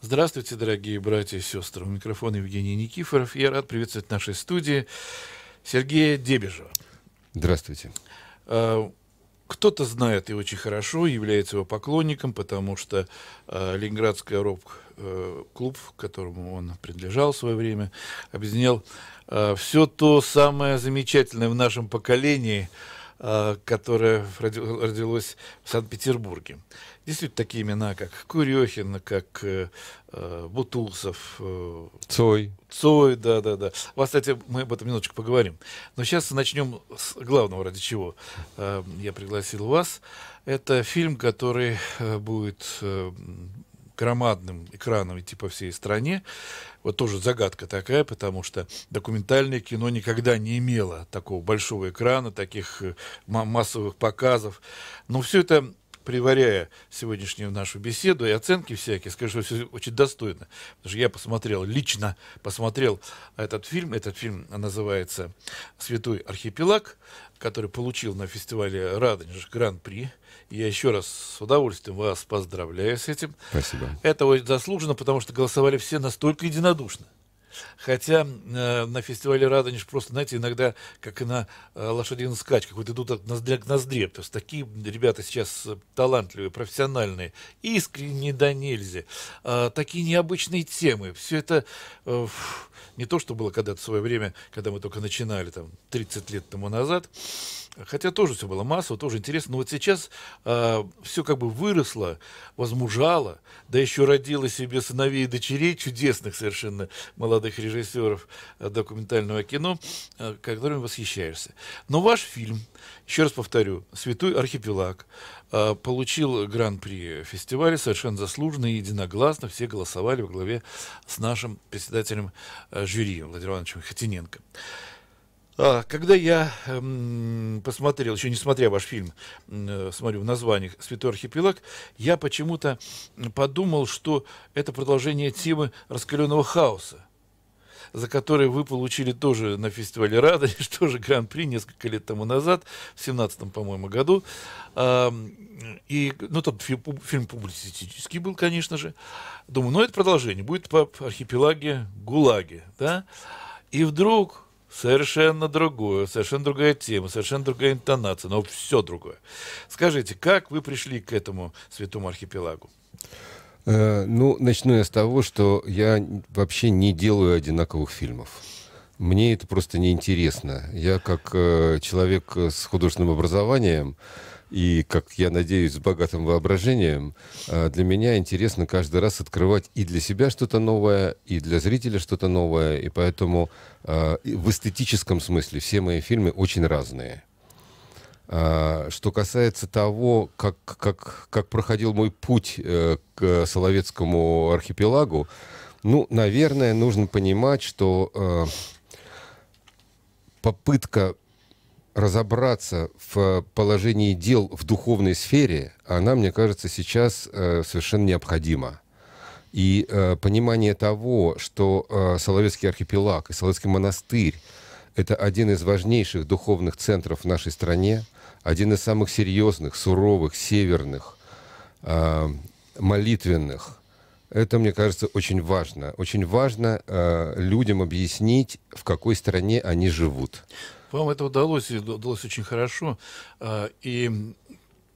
Здравствуйте, дорогие братья и сестры. У микрофона Евгений Никифоров. Я рад приветствовать в нашей студии Сергея Дебежева. Здравствуйте. А, кто-то знает его очень хорошо, является его поклонником, потому что а, Ленинградская рок-клуб, э, которому он принадлежал в свое время, объединял а, все то самое замечательное в нашем поколении – Э, которое родилось в Санкт-Петербурге. Действительно, такие имена, как Курехин, как э, э, Бутусов. Цой. Цой, да-да-да. Вот, кстати, мы об этом немножечко поговорим. Но сейчас начнем с главного, ради чего я пригласил вас. Это фильм, который будет громадным экраном и типа всей стране. Вот тоже загадка такая, потому что документальное кино никогда не имело такого большого экрана, таких э, массовых показов. Но все это приваряя сегодняшнюю нашу беседу и оценки всякие, скажу, что все очень достойно. Потому что я посмотрел, лично посмотрел этот фильм. Этот фильм называется «Святой архипелаг», который получил на фестивале «Радонеж» гран-при я еще раз с удовольствием вас поздравляю с этим. Спасибо. Это очень заслуженно, потому что голосовали все настолько единодушно. Хотя э, на фестивале Радонеж просто, знаете, иногда, как и на э, лошадиных скачках, вот идут от ноздря к ноздре. То есть такие ребята сейчас э, талантливые, профессиональные, искренне да нельзя. Э, такие необычные темы. Все это э, не то, что было когда-то в свое время, когда мы только начинали, там, 30 лет тому назад. Хотя тоже все было массово, тоже интересно. Но вот сейчас э, а, все как бы выросло, возмужало, да еще родило себе сыновей и дочерей чудесных совершенно молодых режиссеров э, документального кино, э, которыми восхищаешься. Но ваш фильм, еще раз повторю, «Святой архипелаг», э, получил гран-при фестиваля совершенно заслуженно и единогласно. Все голосовали во главе с нашим председателем э, жюри Владимиром Ивановичем Хатиненко. А, когда я эм, посмотрел, еще не смотря ваш фильм, э, смотрю в названиях «Святой архипелаг», я почему-то подумал, что это продолжение темы «Раскаленного хаоса» за который вы получили тоже на фестивале «Радость», тоже гран-при несколько лет тому назад, в 17 по-моему, году. И, ну, тот фильм, фильм публицистический был, конечно же. Думаю, ну, это продолжение, будет по архипелаге ГУЛАГе, да? И вдруг Совершенно другое, совершенно другая тема, совершенно другая интонация, но все другое. Скажите, как вы пришли к этому святому архипелагу? Э, ну, начну я с того, что я вообще не делаю одинаковых фильмов. Мне это просто неинтересно. Я как э, человек с художественным образованием, и, как я надеюсь, с богатым воображением, а, для меня интересно каждый раз открывать и для себя что-то новое, и для зрителя что-то новое, и поэтому а, в эстетическом смысле все мои фильмы очень разные. А, что касается того, как, как, как проходил мой путь э, к Соловецкому архипелагу, ну, наверное, нужно понимать, что попытка разобраться в э, положении дел в духовной сфере, она, мне кажется, сейчас э, совершенно необходима. И э, понимание того, что э, Соловецкий архипелаг и Соловецкий монастырь — это один из важнейших духовных центров в нашей стране, один из самых серьезных, суровых, северных, э, молитвенных. Это, мне кажется, очень важно. Очень важно э, людям объяснить, в какой стране они живут. Вам это удалось, и удалось очень хорошо, а, и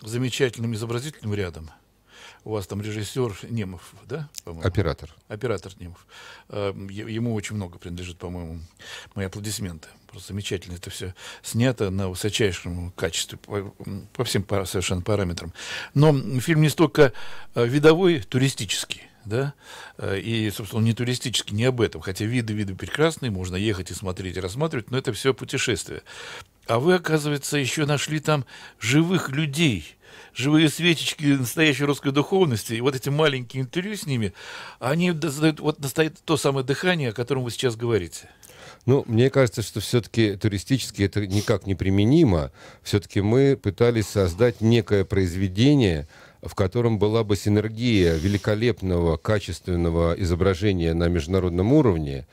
замечательным изобразительным рядом. У вас там режиссер Немов, да? Оператор. Оператор Немов. А, ему очень много принадлежит, по-моему, мои аплодисменты. Просто замечательно это все снято на высочайшем качестве, по, по всем совершенно параметрам. Но фильм не столько а, видовой, туристический да, э, и, собственно, он не туристический, не об этом, хотя виды, виды прекрасные, можно ехать и смотреть, и рассматривать, но это все путешествие. А вы, оказывается, еще нашли там живых людей, живые свечечки настоящей русской духовности, и вот эти маленькие интервью с ними, они задают, вот достают то самое дыхание, о котором вы сейчас говорите. Ну, мне кажется, что все-таки туристически это никак не применимо. Все-таки мы пытались создать некое произведение, в котором была бы синергия великолепного, качественного изображения на международном уровне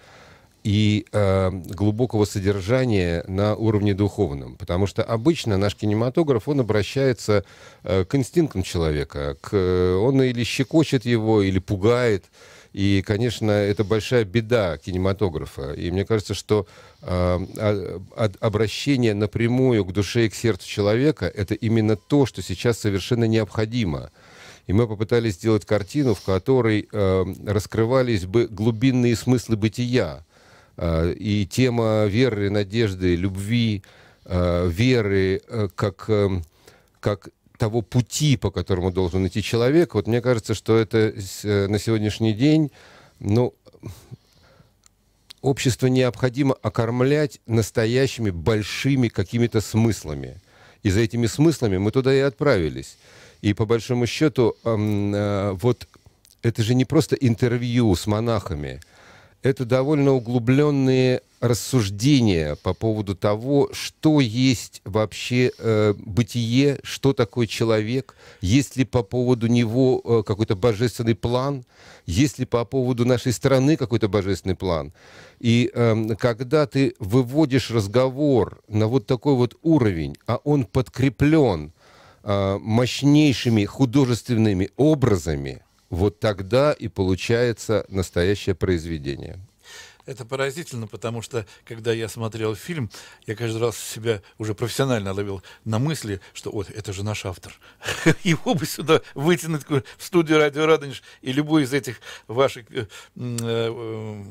и э, глубокого содержания на уровне духовном. Потому что обычно наш кинематограф, он обращается э, к инстинктам человека. К, э, он или щекочет его, или пугает. И, конечно, это большая беда кинематографа. И мне кажется, что Эм, а, обращение напрямую к душе и к сердцу человека – это именно то, что сейчас совершенно необходимо. И мы попытались сделать картину, в которой эм, раскрывались бы глубинные смыслы бытия. Э, и тема веры, надежды, любви, э, веры э, как, эм, как того пути, по которому должен идти человек. Вот мне кажется, что это на сегодняшний день ну, общество необходимо окормлять настоящими большими какими-то смыслами. И за этими смыслами мы туда и отправились. И по большому счету, э, вот это же не просто интервью с монахами. Это довольно углубленные рассуждения по поводу того, что есть вообще э, бытие, что такое человек, есть ли по поводу него э, какой-то божественный план, есть ли по поводу нашей страны какой-то божественный план. И э, когда ты выводишь разговор на вот такой вот уровень, а он подкреплен э, мощнейшими художественными образами, вот тогда и получается настоящее произведение. Это поразительно, потому что, когда я смотрел фильм, я каждый раз себя уже профессионально ловил на мысли, что вот, это же наш автор. Его бы сюда вытянуть в студию «Радио Радонеж», и любой из этих ваших э, э, э,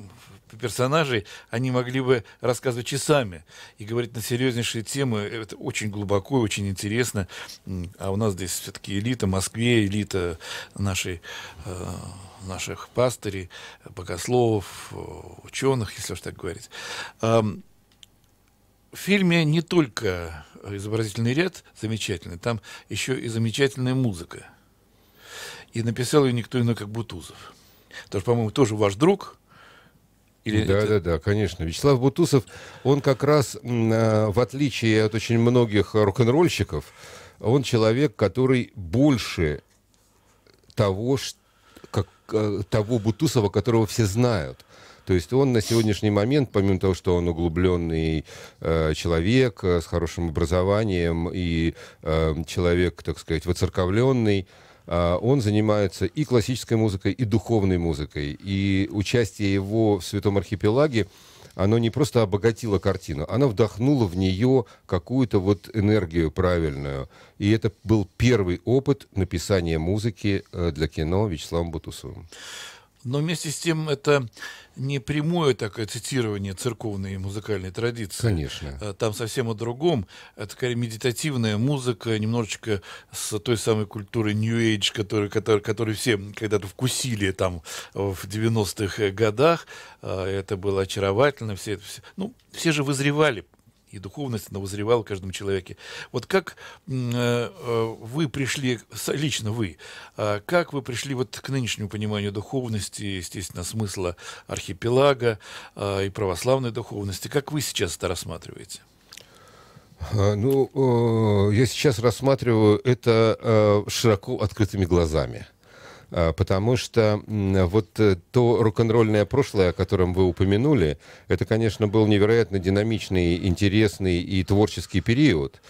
персонажей, они могли бы рассказывать часами и говорить на серьезнейшие темы. Это очень глубоко, очень интересно. А у нас здесь все-таки элита, Москве, элита нашей наших пастырей, богословов, ученых, если уж так говорить. В фильме не только изобразительный ряд замечательный, там еще и замечательная музыка. И написал ее никто иной, как Бутузов. Тоже, по-моему, тоже ваш друг, или да, это... да, да, конечно. Вячеслав Бутусов, он как раз, э, в отличие от очень многих рок-н-ролльщиков, он человек, который больше того, что Э, того Бутусова, которого все знают. То есть он на сегодняшний момент, помимо того, что он углубленный э, человек э, с хорошим образованием и э, человек, так сказать, воцерковленный, э, он занимается и классической музыкой, и духовной музыкой. И участие его в «Святом архипелаге» оно не просто обогатило картину, оно вдохнуло в нее какую-то вот энергию правильную. И это был первый опыт написания музыки э, для кино Вячеславом Бутусовым но вместе с тем это не прямое такое цитирование церковной и музыкальной традиции. Конечно. Э, там совсем о другом. Это такая медитативная музыка, немножечко с той самой культурой New Age, которую, которую, которую все когда-то вкусили там в 90-х годах. Э, это было очаровательно. Все, все, ну, все же вызревали и духовность новозревала в каждом человеке. Вот как э, э, вы пришли, лично вы, а как вы пришли вот к нынешнему пониманию духовности, естественно, смысла архипелага а, и православной духовности, как вы сейчас это рассматриваете? А, ну, я сейчас рассматриваю это широко открытыми глазами – а, потому что вот э, то рок-н-ролльное прошлое, о котором вы упомянули, это, конечно, был невероятно динамичный, интересный и творческий период.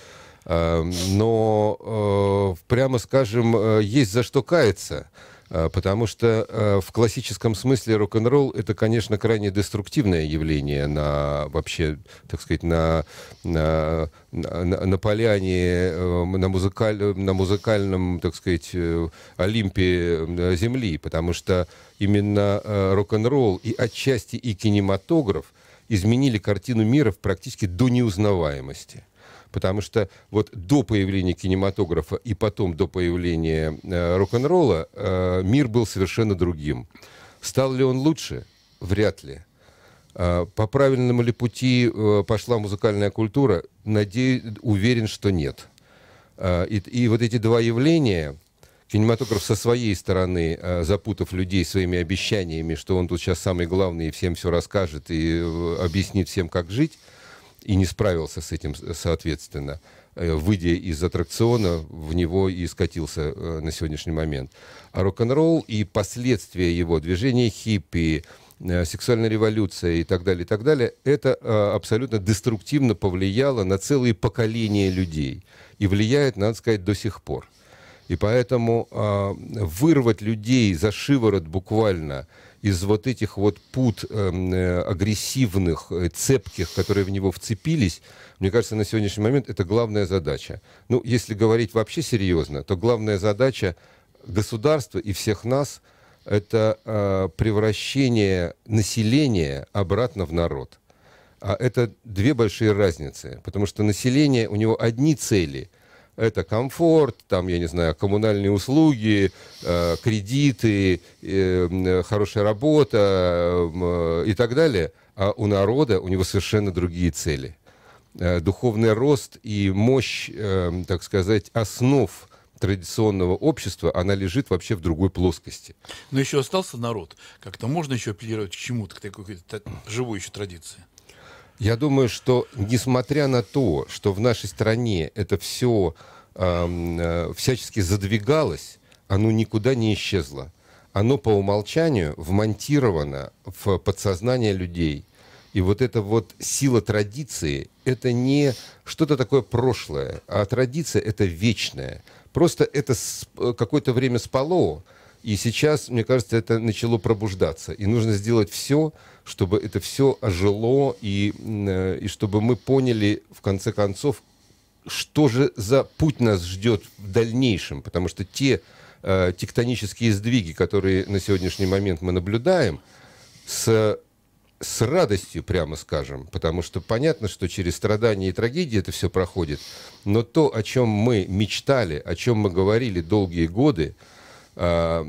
А, но, э, прямо скажем, э, есть за что каяться – а, потому что э, в классическом смысле рок-н-ролл это, конечно, крайне деструктивное явление на вообще, так сказать, на, на, на, на поляне, эм, на, музыкальном, на музыкальном, так сказать, э, Олимпе Земли. Потому что именно э, рок-н-ролл и отчасти и кинематограф изменили картину мира практически до неузнаваемости. Потому что вот до появления кинематографа и потом до появления э, рок-н-ролла э, мир был совершенно другим. Стал ли он лучше? Вряд ли. Э, по правильному ли пути э, пошла музыкальная культура? Надеюсь, уверен, что нет. Э, и, и вот эти два явления, кинематограф со своей стороны, э, запутав людей своими обещаниями, что он тут сейчас самый главный и всем все расскажет и э, объяснит всем, как жить, и не справился с этим, соответственно, э, выйдя из аттракциона, в него и скатился э, на сегодняшний момент. А рок-н-ролл и последствия его, движения, хиппи, э, сексуальная революция и так далее, и так далее, это абсолютно деструктивно повлияло на целые поколения людей и влияет, надо сказать, до сих пор. И поэтому а, вырвать людей за шиворот буквально – из вот этих вот пут эм, э, агрессивных, э, цепких, которые в него вцепились, мне кажется, на сегодняшний момент это главная задача. Ну, если говорить вообще серьезно, то главная задача государства и всех нас – это э, превращение населения обратно в народ. А это две большие разницы, потому что население, у него одни цели – это комфорт, там, я не знаю, коммунальные услуги, э, кредиты, э, э, хорошая работа и так далее. А у народа, у него совершенно другие цели. духовный рост и мощь, так сказать, основ традиционного общества, она лежит вообще в другой плоскости. Но еще остался народ. Как-то можно еще апеллировать к чему-то, к такой живой еще традиции? Я думаю, что несмотря на то, что в нашей стране это все э, всячески задвигалось, оно никуда не исчезло. Оно по умолчанию вмонтировано в подсознание людей. И вот эта вот сила традиции – это не что-то такое прошлое, а традиция – это вечное. Просто это какое-то время спало, и сейчас, мне кажется, это начало пробуждаться. И нужно сделать все, чтобы это все ожило, и, э, и чтобы мы поняли, в конце концов, что же за путь нас ждет в дальнейшем. Потому что те э, тектонические сдвиги, которые на сегодняшний момент мы наблюдаем, с с радостью, прямо скажем, потому что понятно, что через страдания и трагедии это все проходит, но то, о чем мы мечтали, о чем мы говорили долгие годы, Э,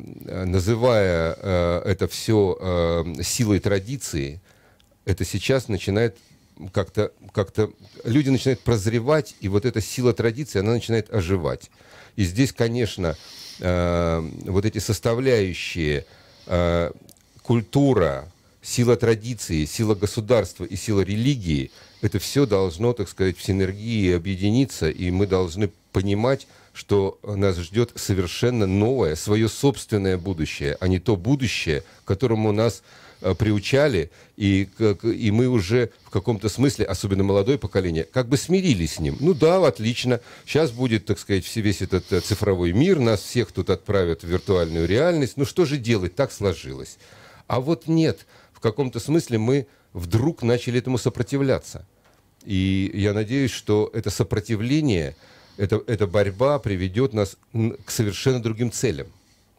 называя э, это все э, силой традиции, это сейчас начинает как-то как то люди начинают прозревать, и вот эта сила традиции, она начинает оживать. И здесь, конечно, вот эти составляющие культура, сила традиции, сила государства и сила религии, это все должно, так сказать, в синергии объединиться, и мы должны понимать, что нас ждет совершенно новое, свое собственное будущее, а не то будущее, к которому нас э, приучали, и, как, и мы уже в каком-то смысле, особенно молодое поколение, как бы смирились с ним. Ну да, отлично, сейчас будет, так сказать, весь этот э, цифровой мир, нас всех тут отправят в виртуальную реальность, ну что же делать, так сложилось. А вот нет, в каком-то смысле мы вдруг начали этому сопротивляться. И я надеюсь, что это сопротивление эта, эта борьба приведет нас к совершенно другим целям.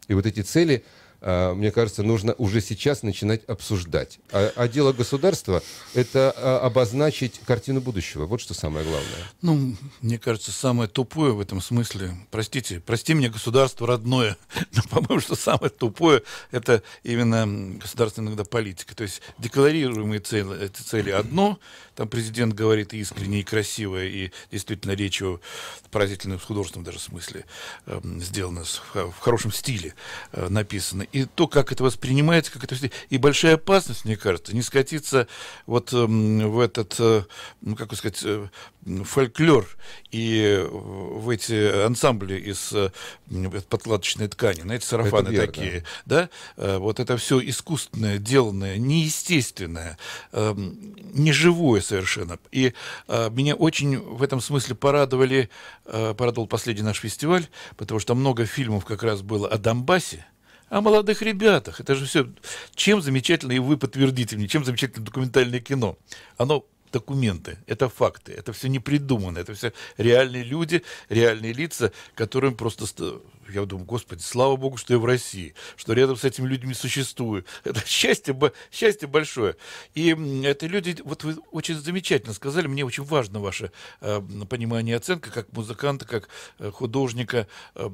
И вот эти цели а, мне кажется, нужно уже сейчас начинать обсуждать. А, а дело государства — это а, обозначить картину будущего. Вот что самое главное. Ну, мне кажется, самое тупое в этом смысле, простите, прости меня, государство родное, но, по-моему, что самое тупое — это именно государственная иногда политика. То есть декларируемые цели, эти цели одно, там президент говорит искренне и красиво, и действительно речь о в поразительном художественном даже смысле э, эм, сделана, в, хорошем стиле э, написана и то, как это воспринимается, как это и большая опасность, мне кажется, не скатиться вот эм, в этот, э, ну как сказать, э, фольклор и э, в эти ансамбли из подкладочной ткани, знаете, сарафаны это верно. такие, да, вот это все искусственное, деланное, неестественное, эм, неживое совершенно. И меня очень в этом смысле порадовали, порадовал последний наш фестиваль, потому что много фильмов как раз было о Донбассе, о молодых ребятах. Это же все, чем замечательно, и вы подтвердите мне, чем замечательно документальное кино. Оно документы, это факты, это все не придумано, это все реальные люди, реальные лица, которым просто я думаю, господи, слава богу, что я в России, что рядом с этими людьми существую. Это счастье, счастье большое. И это люди, вот вы очень замечательно сказали, мне очень важно ваше э, понимание и оценка как музыканта, как э, художника, э,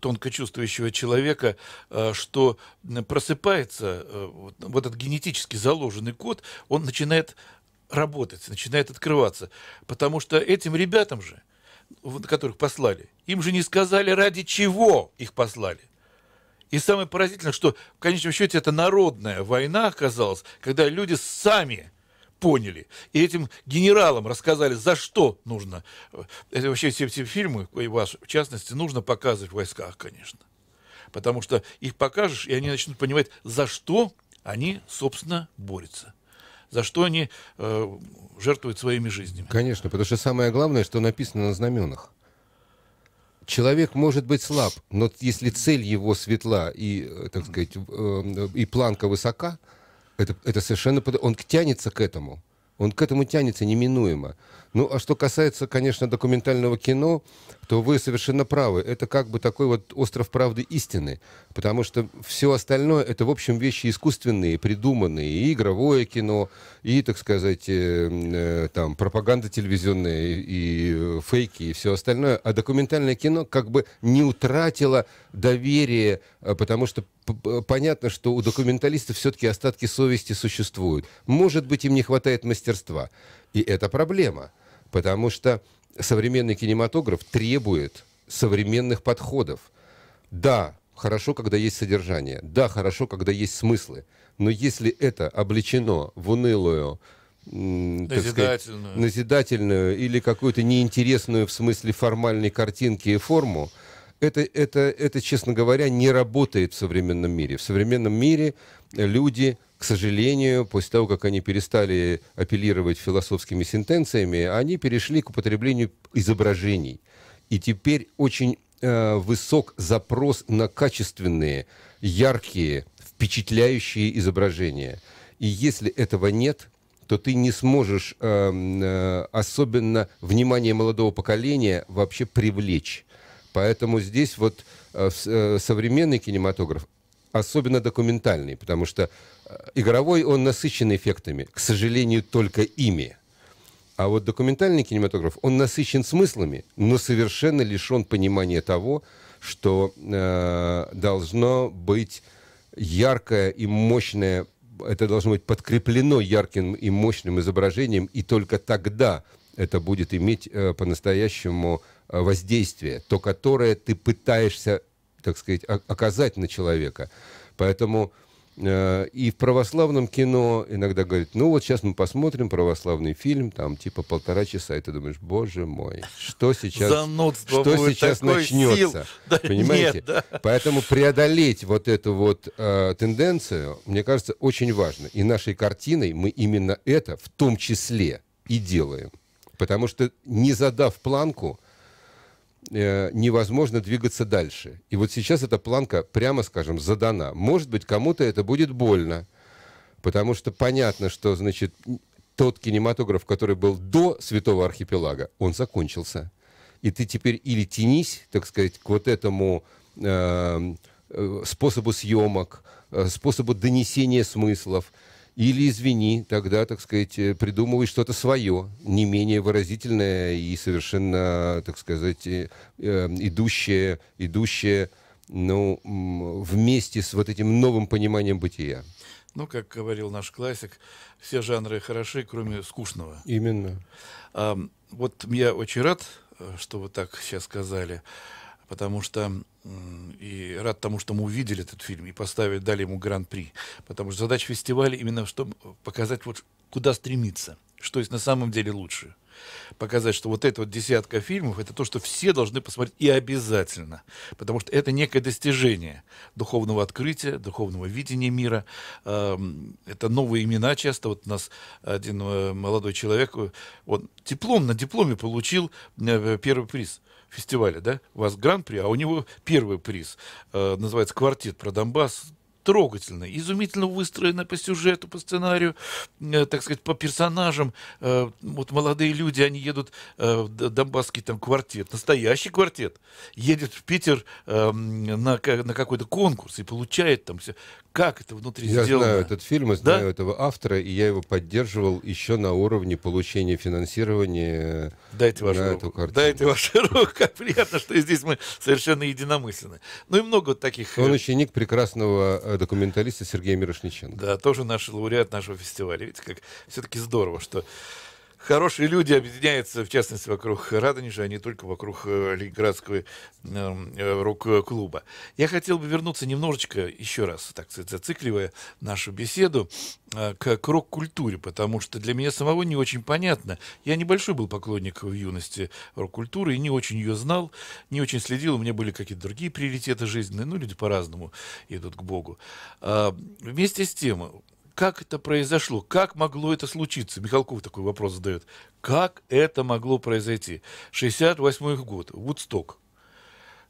тонко чувствующего человека, э, что просыпается э, вот, этот генетически заложенный код, он начинает работать, начинает открываться. Потому что этим ребятам же, которых послали, им же не сказали, ради чего их послали. И самое поразительное, что в конечном счете это народная война оказалась, когда люди сами поняли. И этим генералам рассказали, за что нужно. Это вообще все эти фильмы, и вас в частности, нужно показывать в войсках, конечно. Потому что их покажешь, и они начнут понимать, за что они, собственно, борются за что они э, жертвуют своими жизнями. Конечно, потому что самое главное, что написано на знаменах. Человек может быть слаб, но если цель его светла и, э, так сказать, э, и планка высока, это, это совершенно... Он тянется к этому. Он к этому тянется неминуемо. Ну, а что касается, конечно, документального кино, то вы совершенно правы. Это как бы такой вот остров правды истины. Потому что все остальное — это, в общем, вещи искусственные, придуманные. И игровое кино, и, так сказать, э, э там, пропаганда телевизионная, и, и э, фейки, и все остальное. А документальное кино как бы не утратило доверие, э, потому что понятно, что у документалистов все-таки остатки совести существуют. Может быть, им не хватает мастерства. И это проблема, потому что современный кинематограф требует современных подходов. Да, хорошо, когда есть содержание. Да, хорошо, когда есть смыслы. Но если это облечено в унылую, назидательную. Сказать, назидательную или какую-то неинтересную в смысле формальной картинки и форму, это, это, это, честно говоря, не работает в современном мире. В современном мире люди к сожалению, после того, как они перестали апеллировать философскими сентенциями, они перешли к употреблению изображений. И теперь очень э, высок запрос на качественные, яркие, впечатляющие изображения. И если этого нет, то ты не сможешь э, э особенно внимание молодого поколения вообще привлечь. Поэтому здесь вот э, э современный кинематограф особенно документальный, потому что игровой, он насыщен эффектами, к сожалению, только ими. А вот документальный кинематограф, он насыщен смыслами, но совершенно лишен понимания того, что э, должно быть яркое и мощное, это должно быть подкреплено ярким и мощным изображением, и только тогда это будет иметь э, по-настоящему э, воздействие, то, которое ты пытаешься, так сказать, оказать на человека. Поэтому Э, и в православном кино иногда говорят, ну вот сейчас мы посмотрим православный фильм, там типа полтора часа, и ты думаешь, боже мой, что сейчас, Занудство что сейчас начнется, Да, понимаете? Нет, да. Поэтому преодолеть вот эту вот э, тенденцию, мне кажется, очень важно. И нашей картиной мы именно это в том числе и делаем. Потому что не задав планку, Э, невозможно двигаться дальше. И вот сейчас эта планка, прямо скажем, задана. Может быть, кому-то это будет больно, потому что понятно, что, значит, тот кинематограф, который был до «Святого архипелага», он закончился. И ты теперь или тянись, так сказать, к вот этому э, э способу съемок, э, способу донесения смыслов – или, извини, тогда, так сказать, э, придумывай что-то свое, не менее выразительное и совершенно, так сказать, э, э, идущее, идущее ну, вместе с вот этим новым пониманием бытия. Ну, как говорил наш классик, все жанры хороши, кроме скучного. Именно. А, вот я очень рад, что вы так сейчас сказали, потому что и рад тому, что мы увидели этот фильм и поставили, дали ему гран-при. Потому что задача фестиваля именно чтобы показать, вот куда стремиться, что есть на самом деле лучше. Показать, что вот эта вот десятка фильмов, это то, что все должны посмотреть и обязательно. Потому что это некое достижение духовного открытия, духовного видения мира. Это новые имена часто. Вот у нас один э, молодой человек, э, он диплом на дипломе получил э, первый приз фестиваля, да? У вас гран-при, а у него первый приз. Э, называется «Квартет про Донбасс» трогательно, изумительно выстроено по сюжету, по сценарию, э, так сказать, по персонажам. Э, вот молодые люди, они едут э, в Донбасский там квартет, настоящий квартет, едет в Питер э, на, на какой-то конкурс и получает там все как это внутри я сделано. Я знаю этот фильм, я знаю этого автора, и я его поддерживал еще на уровне получения финансирования Дайте вашу на руку. эту картину. Дайте вашу руку. Как приятно, что здесь мы совершенно единомысленны. Ну и много вот таких... Он э, ученик прекрасного э, документалиста Сергея Мирошниченко. Да, тоже наш лауреат нашего фестиваля. Видите, как все-таки здорово, что хорошие люди объединяются, в частности, вокруг Радонежа, а не только вокруг э, Ленинградского эм, э, рок-клуба. Я хотел бы вернуться немножечко, еще раз, так сказать, зацикливая нашу беседу, э, к, к рок-культуре, потому что для меня самого не очень понятно. Я небольшой был поклонник в юности рок-культуры и не очень ее знал, не очень следил, у меня были какие-то другие приоритеты жизненные, ну, люди по-разному идут к Богу. Э, вместе с тем, как это произошло? Как могло это случиться? Михалков такой вопрос задает. Как это могло произойти? 68 й год, Вудсток.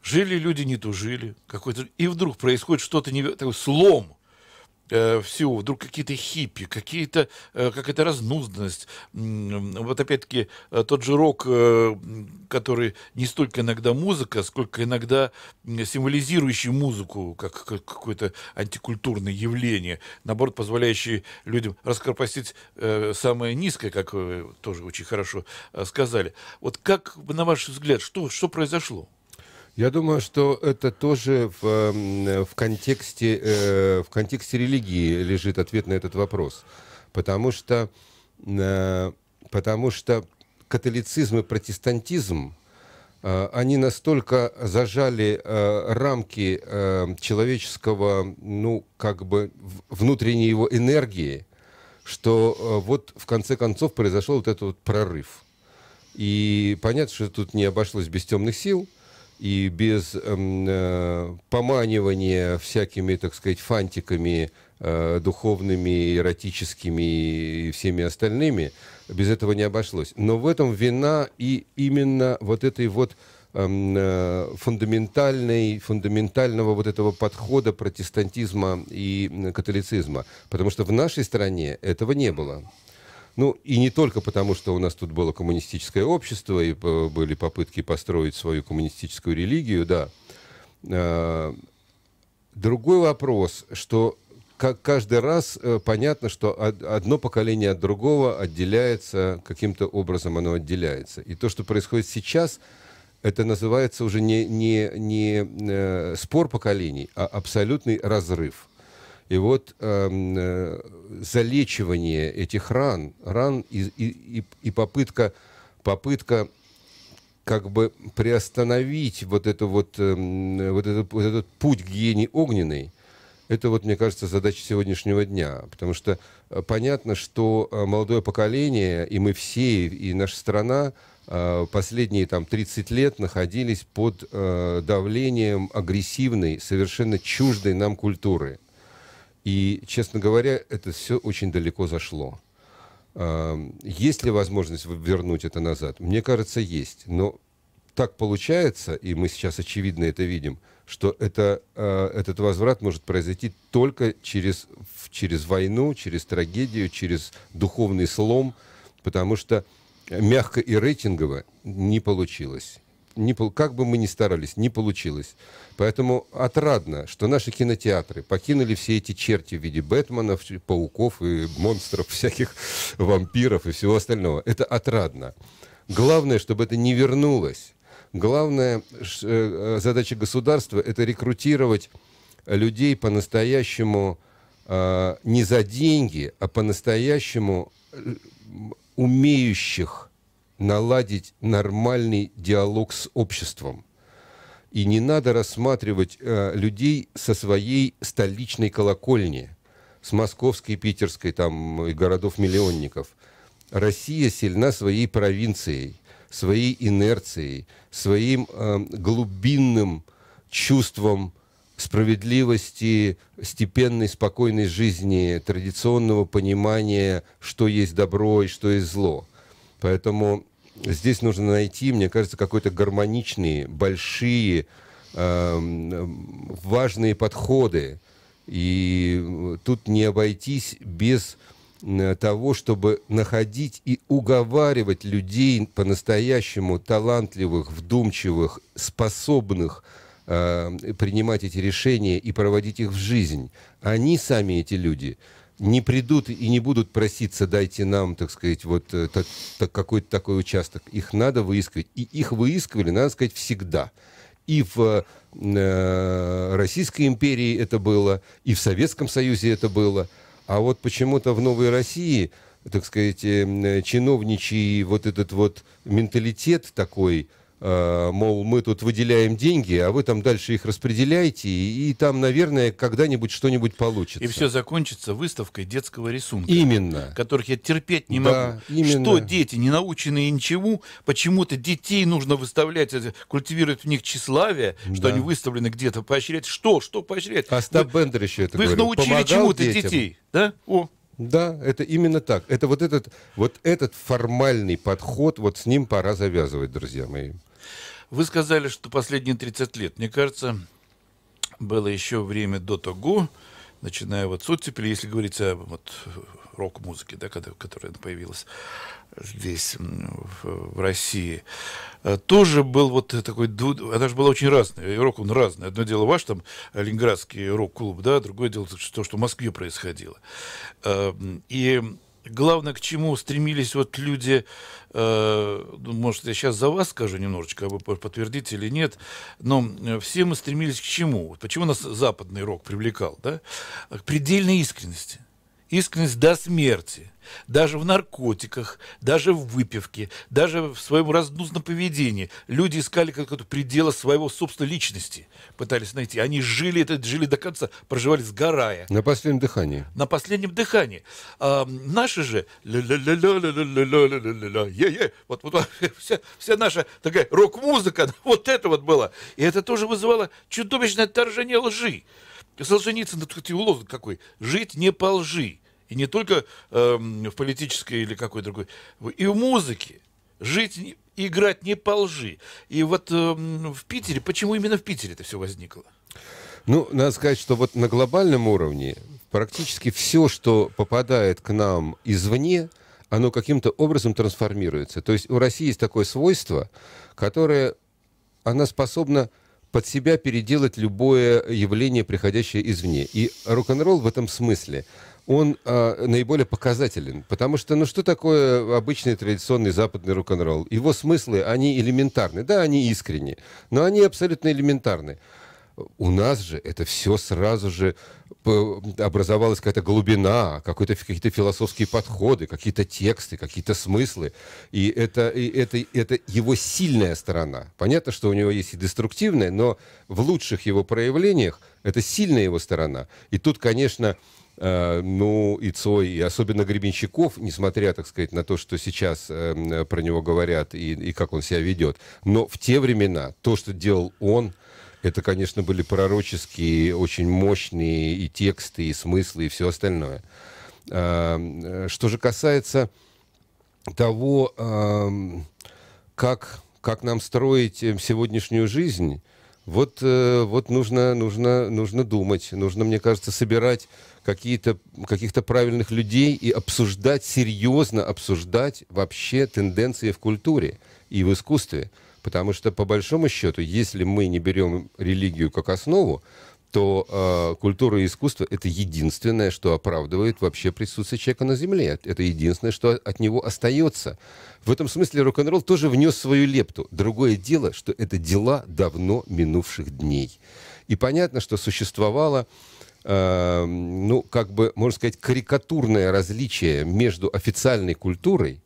Жили люди, не тужили. Какой-то... И вдруг происходит что-то, нев... такой слом – э, вдруг какие-то хиппи, какие-то, э, какая-то разнузданность. Вот опять-таки э, тот же рок, э, который не столько иногда музыка, сколько иногда символизирующий музыку, как, как какое-то антикультурное явление, наоборот, позволяющий людям раскорпостить э, самое низкое, как вы тоже очень хорошо сказали. Вот как, на ваш взгляд, что, что произошло? Я думаю, что это тоже в, в, контексте, э, в контексте религии лежит ответ на этот вопрос. Потому что, э, потому что католицизм и протестантизм, э, они настолько зажали рамки человеческого, ну, как бы, внутренней его энергии, что вот в конце концов произошел вот этот вот прорыв. И понятно, что тут не обошлось без темных сил – и без эм, э, поманивания всякими, так сказать, фантиками э, духовными, эротическими и всеми остальными, без этого не обошлось. Но в этом вина и именно вот этой вот эм, э, фундаментальной, фундаментального вот этого подхода протестантизма и католицизма. Потому что в нашей стране этого не было. Ну, и не только потому, что у нас тут было коммунистическое общество, и э, были попытки построить свою коммунистическую религию, да. Э, другой вопрос, что каждый раз э, понятно, что одно поколение от другого отделяется, каким-то образом оно отделяется. И то, что происходит сейчас, это называется уже не, не, не спор поколений, а абсолютный разрыв. И вот эм, э, залечивание этих ран, ран и, и, и попытка, попытка как бы приостановить вот, это вот, э, вот, этот, вот этот путь гиене огненной, это вот, мне кажется, задача сегодняшнего дня. Потому что э, понятно, что э, молодое поколение, и мы все, и наша страна э, последние там 30 лет находились под давлением агрессивной, совершенно чуждой нам культуры – и, честно говоря, это все очень далеко зашло. А, есть ли возможность вернуть это назад? Мне кажется, есть. Но так получается, и мы сейчас очевидно это видим, что это, а, этот возврат может произойти только через, через войну, через трагедию, через духовный слом, потому что мягко и рейтингово не получилось не, как бы мы ни старались, не получилось. Поэтому отрадно, что наши кинотеатры покинули все эти черти в виде Бэтменов, пауков и монстров, всяких вампиров и всего остального. Это отрадно. Главное, чтобы это не вернулось. Главная э, э, задача государства – это рекрутировать людей по-настоящему а, не за деньги, а по-настоящему э, умеющих наладить нормальный диалог с обществом. И не надо рассматривать э, людей со своей столичной колокольни, с московской, питерской, там, и городов-миллионников. Россия сильна своей провинцией, своей инерцией, своим э, глубинным чувством справедливости, степенной, спокойной жизни, традиционного понимания, что есть добро и что есть зло. Поэтому здесь нужно найти, мне кажется, какой-то гармоничные, большие, э, важные подходы. И э, тут не обойтись без того, чтобы находить и уговаривать людей по-настоящему талантливых, вдумчивых, способных э, принимать эти решения и проводить их в жизнь. Они сами, эти люди, не придут и не будут проситься, дайте нам, так сказать, вот э, так, так, какой-то такой участок. Их надо выискивать. И их выискивали, надо сказать, всегда. И в э, Российской империи это было, и в Советском Союзе это было. А вот почему-то в Новой России, так сказать, эм, э, чиновничий вот этот вот менталитет такой, Э, мол, мы тут выделяем деньги, а вы там дальше их распределяете, и, и там, наверное, когда-нибудь что-нибудь получится. И все закончится выставкой детского рисунка. Именно. Которых я терпеть не да, могу. Именно. Что дети, не наученные ничему, почему-то детей нужно выставлять, э, культивировать в них тщеславие, да. что они выставлены где-то, поощрять. Что? Что поощрять? А Остап вы, Бендер еще это Вы их научили чему-то детей, да? О, да, это именно так. Это вот этот, вот этот формальный подход, вот с ним пора завязывать, друзья мои. Вы сказали, что последние 30 лет. Мне кажется, было еще время до того, начиная вот с оттепели, если говорить о вот, рок-музыке, да, когда, которая появилась здесь, в, в России, э, тоже был вот такой... Она же была очень разная, и рок он разный. Одно дело ваш там ленинградский рок-клуб, да, другое дело то, что в Москве происходило. Э, и главное, к чему стремились вот люди, э, ну, может, я сейчас за вас скажу немножечко, а вы подтвердите или нет, но э, все мы стремились к чему? Почему нас западный рок привлекал? Да? К предельной искренности искренность до смерти. Даже в наркотиках, даже в выпивке, даже в своем разнузном поведении люди искали какого-то предела своего собственной личности, пытались найти. Они жили, это жили до конца, проживали сгорая. На последнем дыхании. На последнем дыхании. А, наши же вот, вот вся, наша такая рок-музыка, вот это вот было И это тоже вызывало чудовищное отторжение лжи. Солженицын это теолог какой? Жить не по лжи. И не только э, в политической или какой другой. И в музыке. Жить и играть не по лжи. И вот э, в Питере, почему именно в Питере это все возникло? Ну, надо сказать, что вот на глобальном уровне практически все, что попадает к нам извне, оно каким-то образом трансформируется. То есть у России есть такое свойство, которое она способна под себя переделать любое явление, приходящее извне. И рок-н-ролл в этом смысле он э, наиболее показателен, потому что, ну, что такое обычный традиционный западный рок-н-ролл? Его смыслы, они элементарны. Да, они искренние, но они абсолютно элементарны. У нас же это все сразу же э, образовалась какая-то глубина, какой-то, какие-то философские подходы, какие-то тексты, какие-то смыслы. И это, и это, это его сильная сторона. Понятно, что у него есть и деструктивная, но в лучших его проявлениях это сильная его сторона. И тут, конечно, Uh, ну, и Цой, и особенно Гребенщиков, несмотря, так сказать, на то, что сейчас uh, про него говорят и, и как он себя ведет. Но в те времена то, что делал он, это, конечно, были пророческие, очень мощные и тексты, и смыслы, и все остальное. А, э, что же касается того, как, как нам строить э, сегодняшнюю жизнь, вот, э, вот нужно, нужно, нужно думать, нужно, мне кажется, собирать какие-то, каких-то правильных людей и обсуждать, серьезно обсуждать вообще тенденции в культуре и в искусстве. Потому что, по большому счету, если мы не берем религию как основу, то э, культура и искусство — это единственное, что оправдывает вообще присутствие человека на Земле. Это единственное, что от него остается. В этом смысле рок-н-ролл тоже внес свою лепту. Другое дело, что это дела давно минувших дней. И понятно, что существовало э, ну, как бы, можно сказать, карикатурное различие между официальной культурой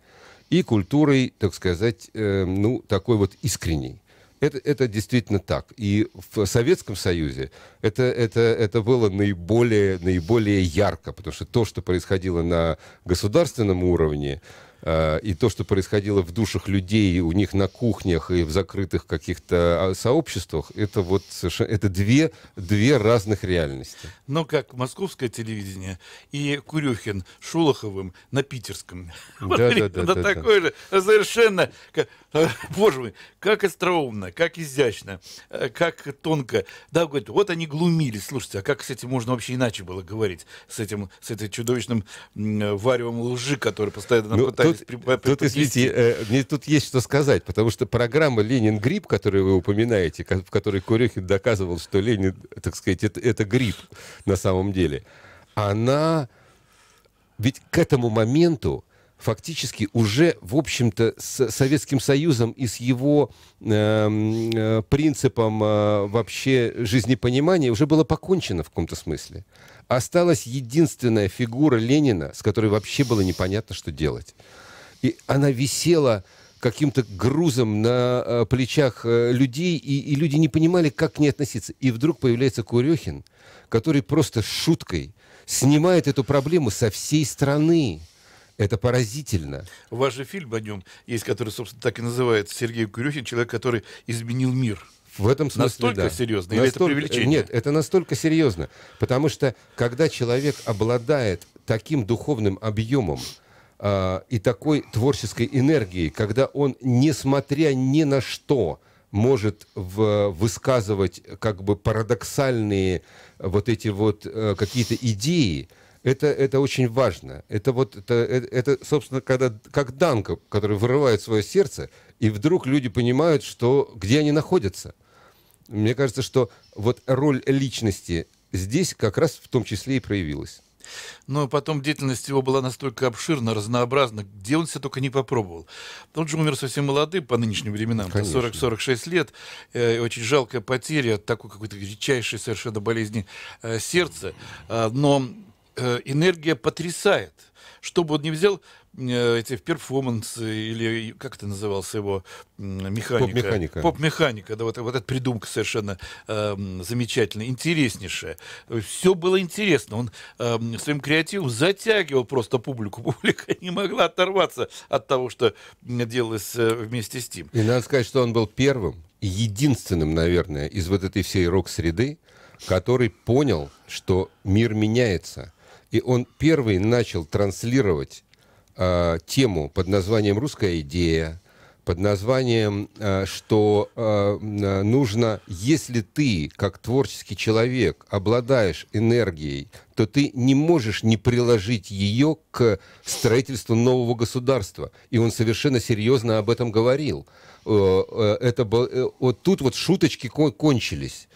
и культурой, так сказать, э, ну, такой вот искренней. Это, это действительно так. И в Советском Союзе это, это, это было наиболее, наиболее ярко, потому что то, что происходило на государственном уровне, Э, и то, что происходило в душах людей, у них на кухнях и в закрытых каких-то а, сообществах, это вот совершенно, это две, две разных реальности. Но как московское телевидение и Курюхин Шулоховым на питерском. Да, да, да, да, такое же, совершенно, э, боже мой, как остроумно, как изящно, э, как тонко. Да, говорит, вот они глумились. слушайте, а как с этим можно вообще иначе было говорить, с этим, с этим чудовищным варевом лжи, который постоянно нам ну, пытается тут, тут, извините, э, мне тут есть что сказать, потому что программа «Ленин грипп», которую вы упоминаете, в которой Курехин доказывал, что Ленин, так сказать, это, это грипп на самом деле, она... Ведь к этому моменту фактически уже, в общем-то, с Советским Союзом и с его эм, э, принципом э, вообще жизнепонимания уже было покончено в каком-то смысле осталась единственная фигура Ленина, с которой вообще было непонятно, что делать. И она висела каким-то грузом на э, плечах э, людей, и, и люди не понимали, как к ней относиться. И вдруг появляется Курехин, который просто шуткой снимает эту проблему со всей страны. Это поразительно. У же фильм о нем есть, который, собственно, так и называется Сергей Курехин, человек, который изменил мир. В этом смысле, Настолько да. серьезно? Настолько, или это преувеличение? Нет, это настолько серьезно. Потому что, когда человек обладает таким духовным объемом, а, и такой творческой энергией, когда он, несмотря ни на что, может в, высказывать как бы парадоксальные вот эти вот э, какие-то идеи, это, это очень важно. Это вот, это, э, это, собственно, когда, как Данка, который вырывает свое сердце, и вдруг люди понимают, что, где они находятся. Мне кажется, что вот роль личности здесь как раз в том числе и проявилась. Но ну, а потом деятельность его была настолько обширна, разнообразна, где он себя только не попробовал. Он же умер совсем молодым по нынешним временам, 40-46 лет. Э, очень жалкая потеря от такой какой-то редчайшей совершенно болезни э, сердца. А, э, но энергия потрясает. Что бы он ни взял, Э, эти перформансы или как это назывался его механика. Поп-механика. Поп-механика, да, вот, вот эта придумка совершенно э, замечательная, интереснейшая. Все было интересно. Он э, своим креативом затягивал просто публику. Публика не могла оторваться от того, что делалось э, вместе с Тим И надо сказать, что он был первым, единственным, наверное, из вот этой всей рок-среды, который понял, что мир меняется. И он первый начал транслировать э, тему под названием «Русская идея», под названием, э, что э, э, нужно, если ты, как творческий человек, обладаешь энергией, то ты не можешь не приложить ее к строительству нового государства. И он совершенно серьезно об этом говорил. Э, э это, э, вот тут вот шуточки кончились.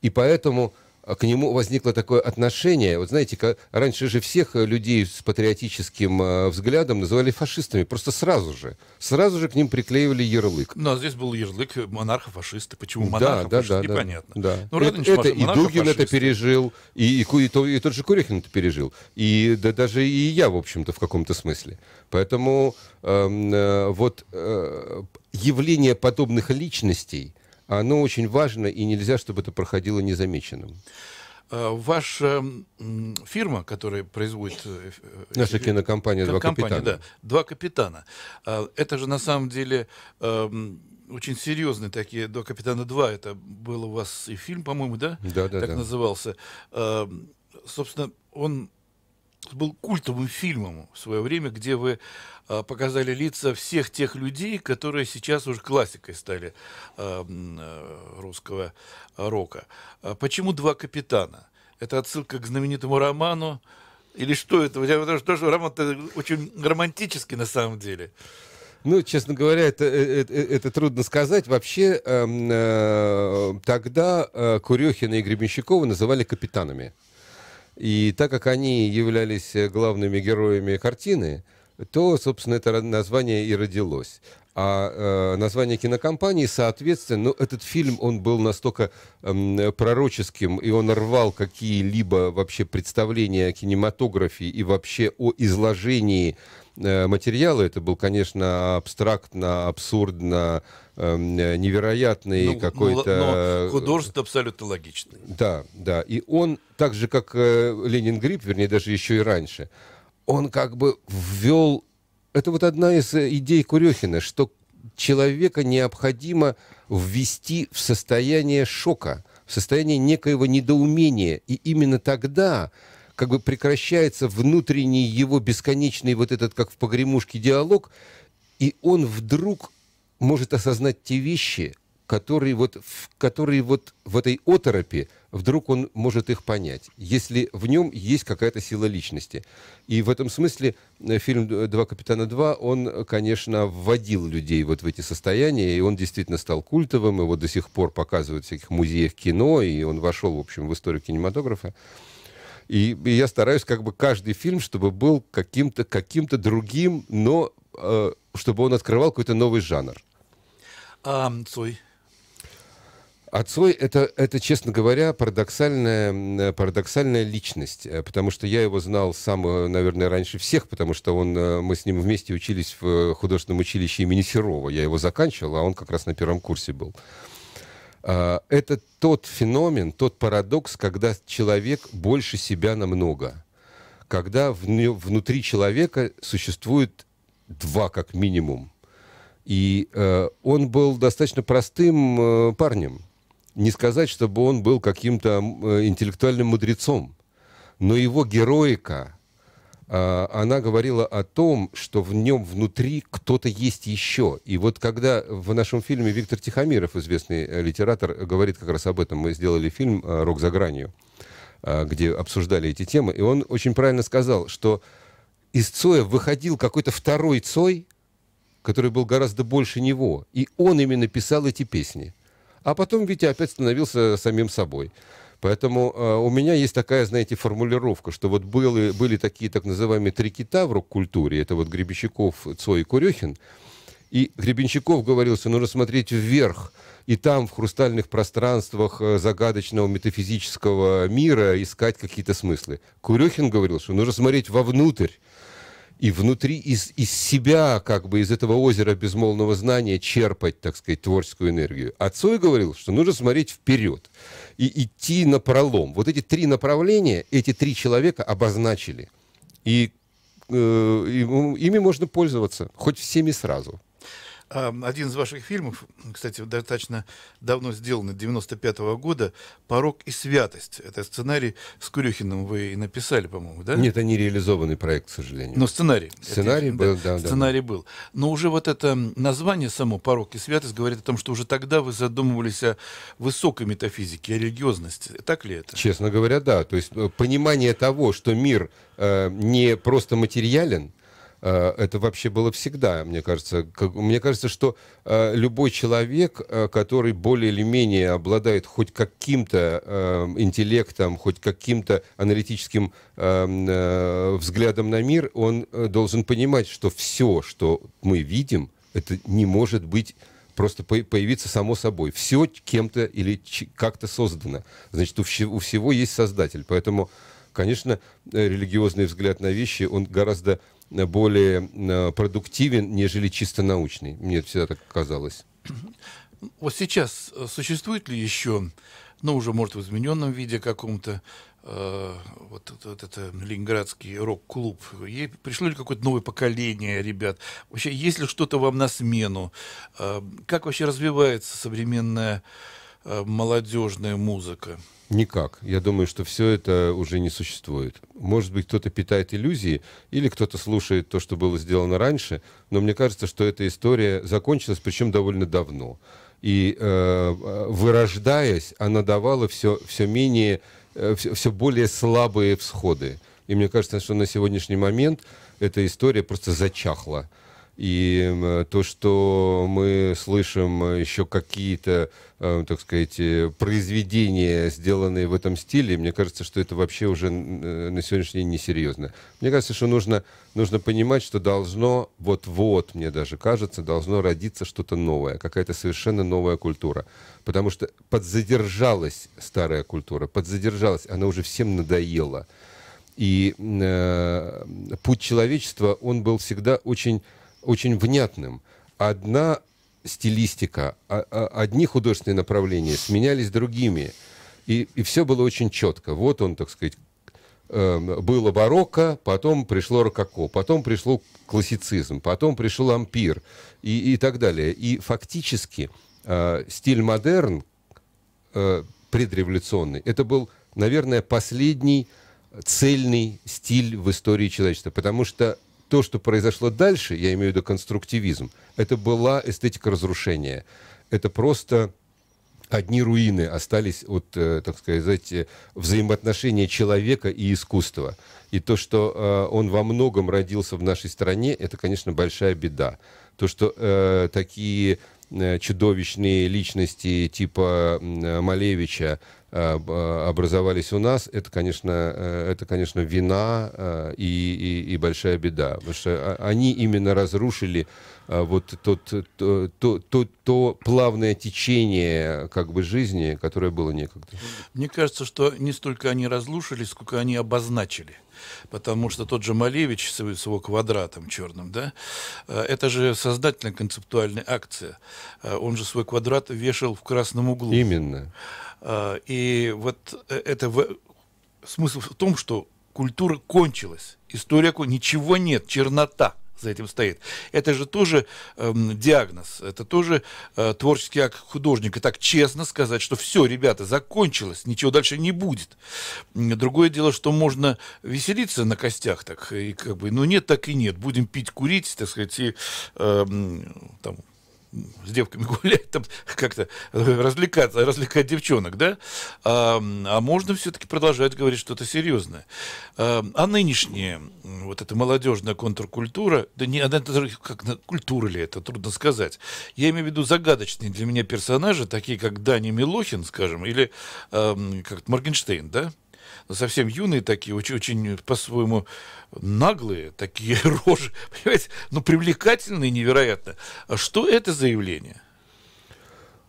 И поэтому а, к нему возникло такое отношение. Вот знаете, как, раньше же всех э, людей с патриотическим э, взглядом называли фашистами, просто сразу же. Сразу же к ним приклеивали ярлык. Ну а здесь был ярлык э, монарха-фашисты. Почему монарха да, да, да, непонятно. Да. Ну, это, э, это и Дугин это пережил, и, и, и, то, и тот же Курехин это пережил, и да, даже и я, в общем-то, в каком-то смысле. Поэтому э, э, вот э, явление подобных личностей – оно очень важно, и нельзя, чтобы это проходило незамеченным. Э, Ваша э, фирма, которая производит... Э, Наша кинокомпания «Два капитана». Да, «Два капитана». Это же на самом деле очень серьезные такие «Два капитана 2». Это был у вас и фильм, по-моему, да? Да, да, Так да. назывался. Собственно, он был культовым фильмом в свое время, где вы а, показали лица всех тех людей, которые сейчас уже классикой стали а, а, русского рока. Почему два капитана? Это отсылка к знаменитому роману? Или что это? Потому что, тоже роман очень романтический на самом деле. Ну, честно говоря, это, это, э, э, это трудно сказать. Вообще, эм, э, тогда э, Курехина и Гребенщикова называли капитанами. И так как они являлись э, главными героями картины, то, собственно, это название и родилось. А э, название кинокомпании, соответственно, ну, этот фильм, он был настолько э, пророческим, и он рвал какие-либо вообще представления о кинематографии и вообще о изложении Э, материалы Это был, конечно, абстрактно, абсурдно, эм, невероятный ну, какой-то... Ну, но э, художество абсолютно логичный Да, да. И он, так же, как э, Ленин Грипп, вернее, даже еще и раньше, он как бы ввел... Это вот одна из идей Курехина, что человека необходимо ввести в состояние шока, в состояние некоего недоумения. И именно тогда как бы прекращается внутренний его бесконечный вот этот, как в погремушке, диалог, и он вдруг может осознать те вещи, которые вот, в, которые вот в этой оторопе вдруг он может их понять, если в нем есть какая-то сила личности. И в этом смысле э, фильм «Два капитана 2», он, конечно, вводил людей вот в эти состояния, и он действительно стал культовым, его до сих пор показывают в всяких музеях кино, и он вошел, в общем, в историю кинематографа. И, и я стараюсь как бы каждый фильм, чтобы был каким-то каким другим, но э, чтобы он открывал какой-то новый жанр. А, Цой. А Цой это, это, честно говоря, парадоксальная, парадоксальная личность, э, потому что я его знал сам, э, наверное, раньше всех, потому что он, э, мы с ним вместе учились в художественном училище имени Серова. Я его заканчивал, а он как раз на первом курсе был. А, это тот феномен, тот парадокс, когда человек больше себя намного. Когда внутри человека существует два, как минимум. И э, он был достаточно простым э, парнем. Не сказать, чтобы он был каким-то э, интеллектуальным мудрецом. Но его героика, а, она говорила о том, что в нем внутри кто-то есть еще. И вот когда в нашем фильме Виктор Тихомиров, известный э, литератор, говорит как раз об этом, мы сделали фильм э, «Рок за гранью», а, где обсуждали эти темы, и он очень правильно сказал, что из Цоя выходил какой-то второй Цой, который был гораздо больше него, и он именно писал эти песни. А потом Витя опять становился самим собой. Поэтому э, у меня есть такая, знаете, формулировка, что вот были, были такие так называемые три кита в рок-культуре. Это вот Гребенщиков, Цой и Курехин. И Гребенщиков говорил, что нужно смотреть вверх, и там, в хрустальных пространствах э, загадочного метафизического мира, искать какие-то смыслы. Курехин говорил, что нужно смотреть вовнутрь, и внутри из, из себя, как бы из этого озера безмолвного знания черпать, так сказать, творческую энергию. А Цой говорил, что нужно смотреть вперед и идти на пролом. Вот эти три направления, эти три человека обозначили. И э, ими можно пользоваться, хоть всеми сразу один из ваших фильмов, кстати, достаточно давно сделанный, 95 -го года, «Порог и святость». Это сценарий с Курюхиным вы и написали, по-моему, да? Нет, это не реализованный проект, к сожалению. Но ну, сценарий. Сценарий это, был, да. да сценарий да. был. Но уже вот это название само «Порог и святость» говорит о том, что уже тогда вы задумывались о высокой метафизике, о религиозности. Так ли это? Честно говоря, да. То есть э, понимание того, что мир э, не просто материален, Э, это вообще было всегда, мне кажется. Мне кажется, что э, любой человек, э, который более или менее обладает хоть каким-то интеллектом, хоть каким-то аналитическим взглядом на мир, он должен понимать, что все, что мы видим, это не может быть просто появиться само собой. Все кем-то или как-то создано. Значит, у всего есть создатель. Поэтому, конечно, религиозный взгляд на вещи, он гораздо более э, продуктивен, нежели чисто научный. Мне всегда так казалось. Вот сейчас э, существует ли еще, ну, уже, может, в измененном виде каком-то, э, вот, вот это ленинградский рок-клуб, ей пришло ли какое-то новое поколение ребят? Вообще, есть ли что-то вам на смену? Э, как вообще развивается современная Э, молодежная музыка? Никак. Я думаю, что все это уже не существует. Может быть, кто-то питает иллюзии, или кто-то слушает то, что было сделано раньше, но мне кажется, что эта история закончилась, причем довольно давно. И э, э вырождаясь, она давала все, все менее, все, э, все более слабые всходы. И мне кажется, что на сегодняшний момент эта история просто зачахла. И то, что мы слышим еще какие-то, э, так сказать, э, произведения, сделанные в этом стиле, мне кажется, что это вообще уже э, на сегодняшний день несерьезно. Мне кажется, что нужно, нужно понимать, что должно, вот-вот, мне даже кажется, должно родиться что-то новое, какая-то совершенно новая культура. Потому что подзадержалась старая культура, подзадержалась, она уже всем надоела. И э, путь человечества, он был всегда очень очень внятным. Одна стилистика, а, а, одни художественные направления сменялись другими. И, и все было очень четко. Вот он, так сказать, эм, было барокко, потом пришло рококо, потом пришло классицизм, потом пришел ампир и, и так далее. И фактически э, стиль модерн э, предреволюционный, это был, наверное, последний цельный стиль в истории человечества, потому что то, что произошло дальше, я имею в виду конструктивизм, это была эстетика разрушения. Это просто одни руины остались от, э, так сказать, взаимоотношения человека и искусства. И то, что э, он во многом родился в нашей стране, это, конечно, большая беда. То, что э, такие Э, чудовищные личности типа э, Малевича э, образовались у нас, это, конечно, это, конечно вина и, и, и большая беда. Потому что а, они именно разрушили вот тот, то, то, то, то плавное течение как бы жизни, которое было некогда. Мне кажется, что не столько они разрушили, сколько они обозначили потому что тот же Малевич с его квадратом черным, да, э, это же создательная концептуальная акция. Э, он же свой квадрат вешал в красном углу. Именно. Э, и вот это в... смысл в том, что культура кончилась, история ничего нет, чернота за этим стоит. Это же тоже э, диагноз, это тоже э, творческий акт художника. Так честно сказать, что все, ребята, закончилось, ничего дальше не будет. Другое дело, что можно веселиться на костях, так и как бы, ну нет, так и нет. Будем пить, курить, так сказать, и э, там, с девками гулять, там как-то развлекаться, развлекать девчонок, да? А, а можно все-таки продолжать говорить что-то серьезное. А, а нынешняя вот эта молодежная контркультура, да не, она, как, культура ли это, трудно сказать. Я имею в виду загадочные для меня персонажи, такие как Дани Милохин, скажем, или э, как Моргенштейн, да? совсем юные такие, очень, очень по-своему наглые такие рожи, понимаете, ну, привлекательные невероятно. А Что это за явление?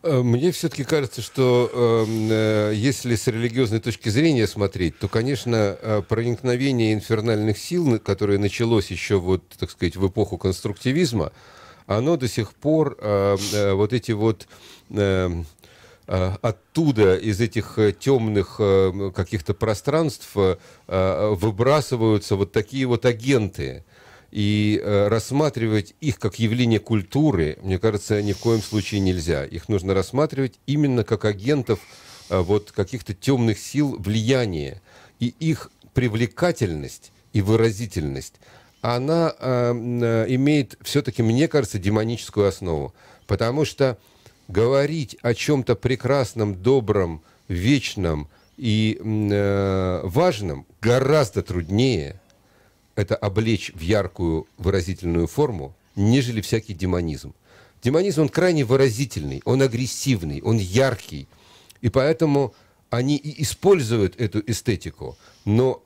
Э, мне все-таки кажется, что эм, э, если с религиозной точки зрения смотреть, то, конечно, э, проникновение инфернальных сил, которое началось еще, вот, так сказать, в эпоху конструктивизма, оно до сих пор, э, э, вот эти вот... Э, Э, оттуда, из этих э, темных э, каких-то пространств, выбрасываются вот такие вот агенты. И рассматривать их как явление культуры, мне кажется, ни в коем случае нельзя. Их нужно рассматривать именно как агентов вот каких-то темных сил влияния. И их привлекательность и выразительность, она э, имеет все-таки, мне кажется, демоническую основу. Потому что говорить о чем-то прекрасном, добром, вечном и э, важном гораздо труднее это облечь в яркую выразительную форму, нежели всякий демонизм. Демонизм, он крайне выразительный, он агрессивный, он яркий. И поэтому они и используют эту эстетику, но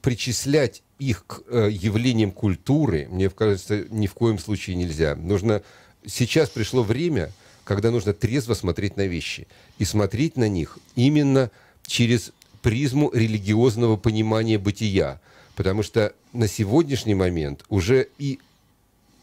причислять их к э, явлениям культуры, мне кажется, ни в коем случае нельзя. Нужно... Сейчас пришло время, когда нужно трезво смотреть на вещи. И смотреть на них именно через призму религиозного понимания бытия. Потому что на сегодняшний момент уже и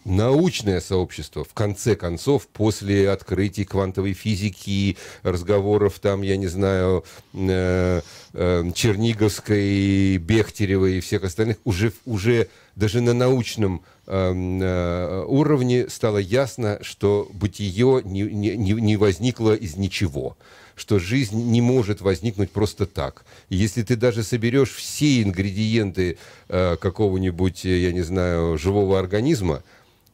научное сообщество, в конце концов, после открытий квантовой физики, разговоров там, я не знаю, э, э, Черниговской, Бехтеревой и всех остальных, уже, уже даже на научном эм, э, уровне стало ясно, что бытие не, не, не возникло из ничего что жизнь не может возникнуть просто так. если ты даже соберешь все ингредиенты э, какого-нибудь, э, я не знаю, живого организма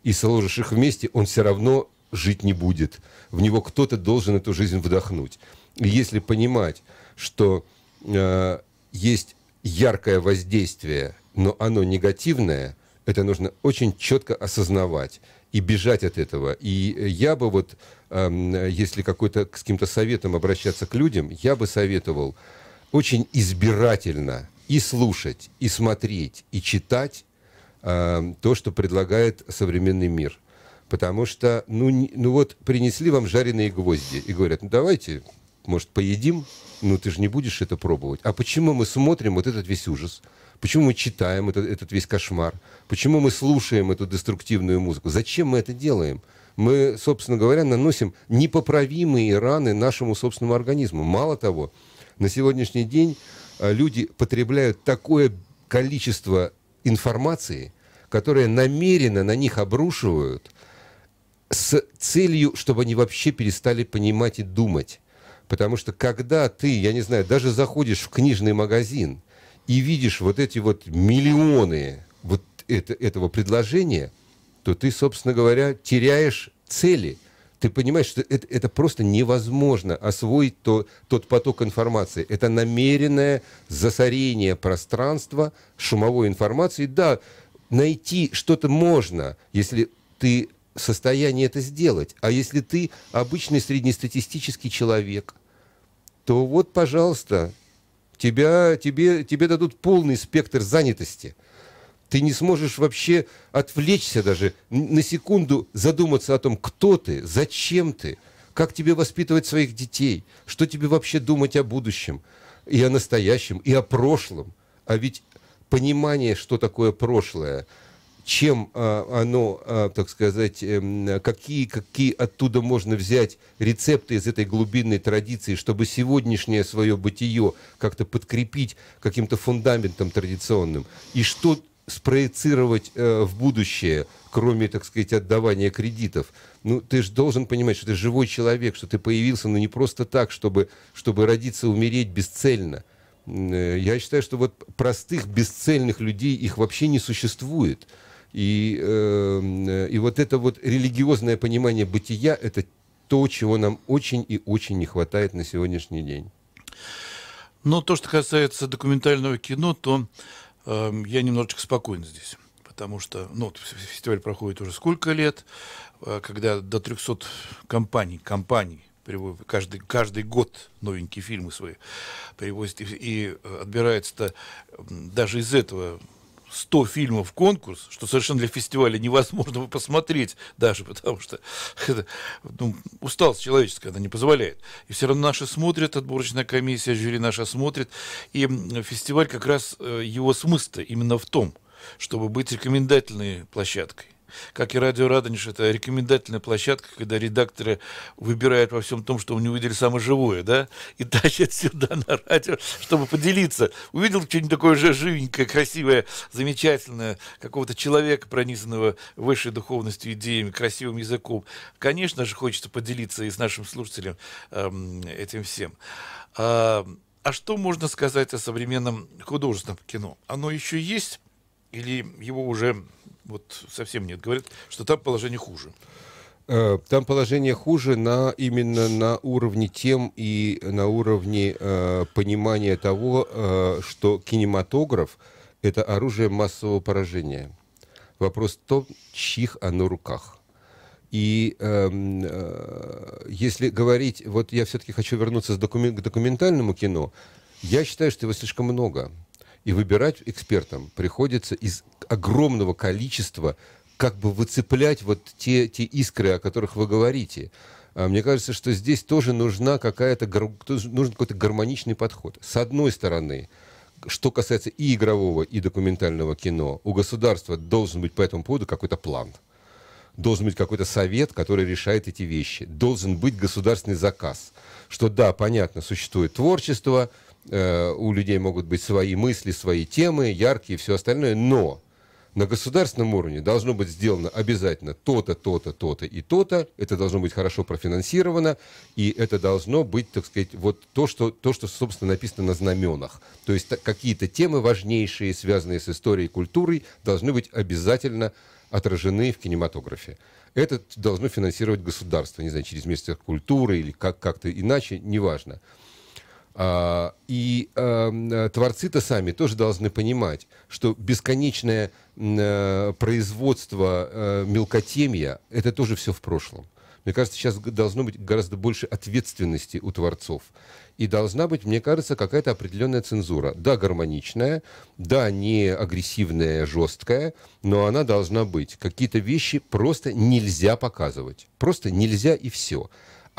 и сложишь их вместе, он все равно жить не будет. В него кто-то должен эту жизнь вдохнуть. И если понимать, что э, есть яркое воздействие но оно негативное, это нужно очень четко осознавать и бежать от этого. И э, я бы вот, эм, если какой-то, с каким-то советом обращаться к людям, я бы советовал очень избирательно и слушать, и смотреть, и читать э, то, что предлагает современный мир. Потому что, ну, ну вот, принесли вам жареные гвозди и говорят, ну давайте, может, поедим, ну ты же не будешь это пробовать. А почему мы смотрим вот этот весь ужас? Почему мы читаем этот, этот весь кошмар? Почему мы слушаем эту деструктивную музыку? Зачем мы это делаем? Мы, собственно говоря, наносим непоправимые раны нашему собственному организму. Мало того, на сегодняшний день э, люди потребляют такое количество информации, которое намеренно на них обрушивают с целью, чтобы они вообще перестали понимать и думать. Потому что когда ты, я не знаю, даже заходишь в книжный магазин, и видишь вот эти вот миллионы вот это, этого предложения, то ты, собственно говоря, теряешь цели. Ты понимаешь, что это, это просто невозможно освоить то, тот поток информации. Это намеренное засорение пространства шумовой информации. Да, найти что-то можно, если ты в состоянии это сделать. А если ты обычный среднестатистический человек, то вот, пожалуйста, тебя, тебе, тебе дадут полный спектр занятости. Ты не сможешь вообще отвлечься даже на секунду, задуматься о том, кто ты, зачем ты, как тебе воспитывать своих детей, что тебе вообще думать о будущем, и о настоящем, и о прошлом. А ведь понимание, что такое прошлое – чем а, оно, а, так сказать, эм, какие, какие оттуда можно взять рецепты из этой глубинной традиции, чтобы сегодняшнее свое бытие как-то подкрепить каким-то фундаментом традиционным. И что спроецировать э, в будущее, кроме, так сказать, отдавания кредитов. Ну, ты же должен понимать, что ты живой человек, что ты появился, но не просто так, чтобы, чтобы родиться, умереть бесцельно. Э, я считаю, что вот простых, бесцельных людей их вообще не существует. И, эм, э, и вот это вот религиозное понимание бытия – это то, чего нам очень и очень не хватает на сегодняшний день. Но то, что касается документального кино, то э, я немножечко спокоен здесь. Потому что ну, фестиваль проходит уже сколько лет, э, когда до 300 компаний, компаний каждый, каждый год новенькие фильмы свои привозят. И, и отбирается-то даже из этого 100 фильмов в конкурс, что совершенно для фестиваля невозможно посмотреть даже, потому что ну, усталость человеческая, она не позволяет. И все равно наши смотрят, отборочная комиссия, жюри наша смотрит. И фестиваль как раз э, его смысл именно в том, чтобы быть рекомендательной площадкой. Как и Радио Радонеж, это рекомендательная площадка, когда редакторы выбирают во всем том, что у него видели самое живое, да, и тащат сюда на радио, чтобы поделиться. Увидел что-нибудь такое же живенькое, красивое, замечательное, какого-то человека, пронизанного высшей духовностью, идеями, красивым языком. Конечно же, хочется поделиться и с нашим слушателем эм, этим всем. А, а что можно сказать о современном художественном кино? Оно еще есть или его уже вот совсем нет. Говорят, что там положение хуже. Э, там положение хуже на, именно на уровне тем и на уровне э, понимания того, э, что кинематограф — это оружие массового поражения. Вопрос в том, чьих оно руках. И э, э, если говорить, вот я все-таки хочу вернуться с докумен, к документальному кино, я считаю, что его слишком много. И выбирать экспертам приходится из огромного количества, как бы выцеплять вот те, те искры, о которых вы говорите. А мне кажется, что здесь тоже нужна какая-то, нужен какой-то гармоничный подход. С одной стороны, что касается и игрового, и документального кино, у государства должен быть по этому поводу какой-то план. Должен быть какой-то совет, который решает эти вещи. Должен быть государственный заказ. Что да, понятно, существует творчество, Э, у людей могут быть свои мысли, свои темы, яркие и все остальное, но на государственном уровне должно быть сделано обязательно то-то, то-то, то-то и то-то. Это должно быть хорошо профинансировано, и это должно быть, так сказать, вот то, что, то, что собственно, написано на знаменах. То есть какие-то темы важнейшие, связанные с историей и культурой, должны быть обязательно отражены в кинематографе. Это должно финансировать государство, не знаю, через Министерство культуры или как- как-то иначе, неважно. А, и а, творцы-то сами тоже должны понимать, что бесконечное а, производство а, мелкотемья – это тоже все в прошлом. Мне кажется, сейчас должно быть гораздо больше ответственности у творцов. И должна быть, мне кажется, какая-то определенная цензура. Да, гармоничная, да, не агрессивная, жесткая, но она должна быть. Какие-то вещи просто нельзя показывать. Просто нельзя и все.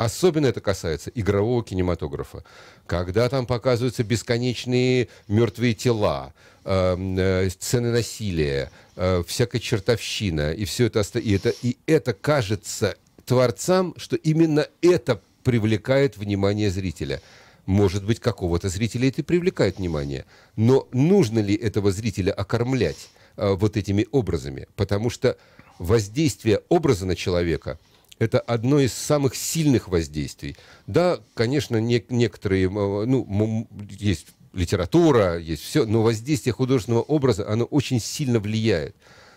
Особенно это касается игрового кинематографа. Когда там показываются бесконечные мертвые тела, эм, э, сцены насилия, э, всякая чертовщина, и все это, и это, и это кажется творцам, что именно это привлекает внимание зрителя. Может быть, какого-то зрителя это привлекает внимание. Но нужно ли этого зрителя окормлять э, вот этими образами? Потому что воздействие образа на человека – это одно из самых сильных воздействий. Да, конечно, не, некоторые, э, ну, есть литература, есть все, но воздействие художественного образа, оно очень сильно влияет.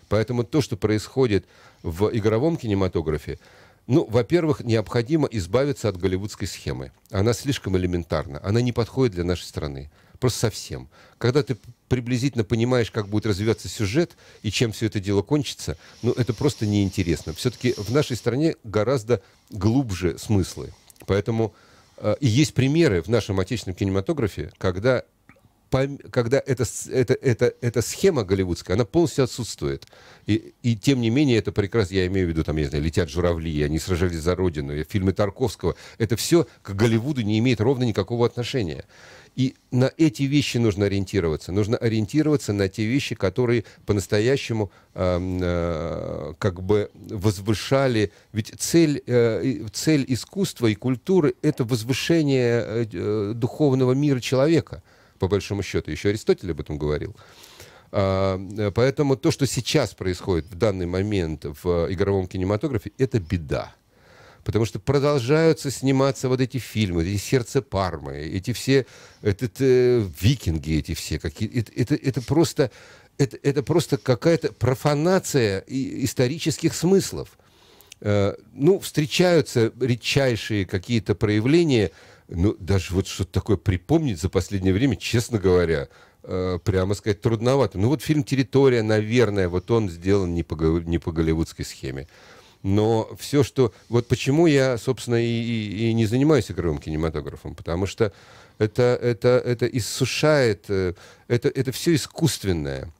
Поэтому то, что происходит в игровом кинематографе, ну, во-первых, необходимо избавиться от голливудской схемы. Она слишком элементарна, она не подходит для нашей страны. Просто совсем. Когда ты приблизительно понимаешь, как будет развиваться сюжет и чем все это дело кончится, ну, это просто неинтересно. Все-таки в нашей стране гораздо глубже смыслы. Поэтому э, и есть примеры в нашем отечественном кинематографе, когда когда эта, эта, эта, эта схема голливудская, она полностью отсутствует. И, и тем не менее, это прекрасно, я имею в виду, там, я знаю, «Летят журавли», «Они сражались за Родину», фильмы Тарковского. Это все к Голливуду не имеет ровно никакого отношения. И на эти вещи нужно ориентироваться. Нужно ориентироваться на те вещи, которые по-настоящему э, э, как бы возвышали. Ведь цель, э, цель искусства и культуры — это возвышение э, э духовного мира человека, по большому счету. Еще Аристотель об этом говорил. А, э, поэтому то, что сейчас происходит в данный момент в игровом кинематографе, это беда потому что продолжаются сниматься вот эти фильмы, эти «Сердце Пармы», эти все, этот, э, «Викинги» эти все. Какие, это, это, это просто... Это, это просто какая-то профанация исторических смыслов. Э, ну, встречаются редчайшие какие-то проявления, ну, даже вот что-то такое припомнить за последнее время, честно говоря, э, прямо сказать, трудновато. Ну, вот фильм «Территория», наверное, вот он сделан не по, не по голливудской схеме. Но все, что... Вот почему я, собственно, и, и, и не занимаюсь игровым кинематографом, потому что это, это, это иссушает, э, это, это все искусственное.